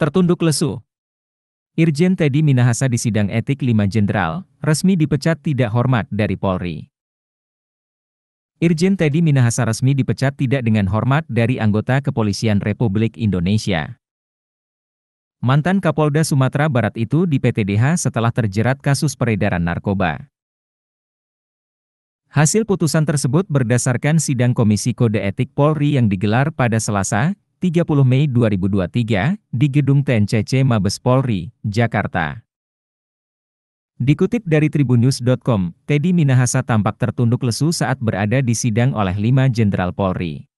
Tertunduk lesu. Irjen Teddy Minahasa di sidang etik lima Jenderal, resmi dipecat tidak hormat dari Polri. Irjen Teddy Minahasa resmi dipecat tidak dengan hormat dari anggota Kepolisian Republik Indonesia. Mantan Kapolda Sumatera Barat itu di PTDH setelah terjerat kasus peredaran narkoba. Hasil putusan tersebut berdasarkan sidang Komisi Kode Etik Polri yang digelar pada Selasa, 30 Mei 2023, di Gedung TNCC Mabes Polri, Jakarta. Dikutip dari tribunews.com, Teddy Minahasa tampak tertunduk lesu saat berada di sidang oleh lima jenderal Polri.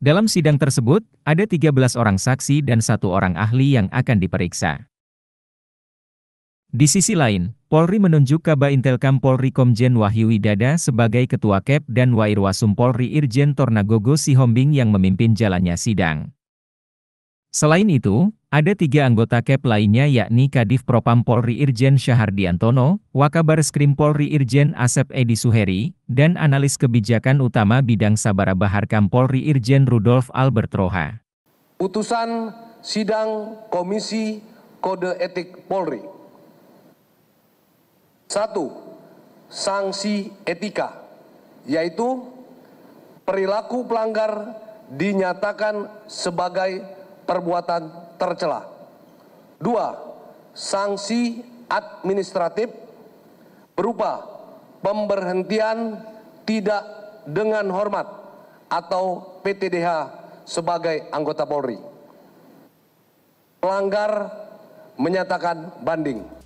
Dalam sidang tersebut, ada 13 orang saksi dan satu orang ahli yang akan diperiksa. Di sisi lain, Polri menunjuk Kaba Intelkam Polri Komjen Wahyu Widada sebagai Ketua KEP dan Wairwasum Polri Irjen Tornagogo Sihombing yang memimpin jalannya sidang. Selain itu, ada tiga anggota KEP lainnya yakni Kadif Propam Polri Irjen Syahardi Antono, Wakabar Skrim Polri Irjen Asep Edi Suheri, dan analis kebijakan utama bidang Sabara Baharkam Polri Irjen Rudolf Albert Roha. Putusan sidang Komisi Kode Etik Polri satu, sanksi etika, yaitu perilaku pelanggar dinyatakan sebagai perbuatan tercela. Dua, sanksi administratif berupa pemberhentian tidak dengan hormat atau PTDH sebagai anggota Polri. Pelanggar menyatakan banding.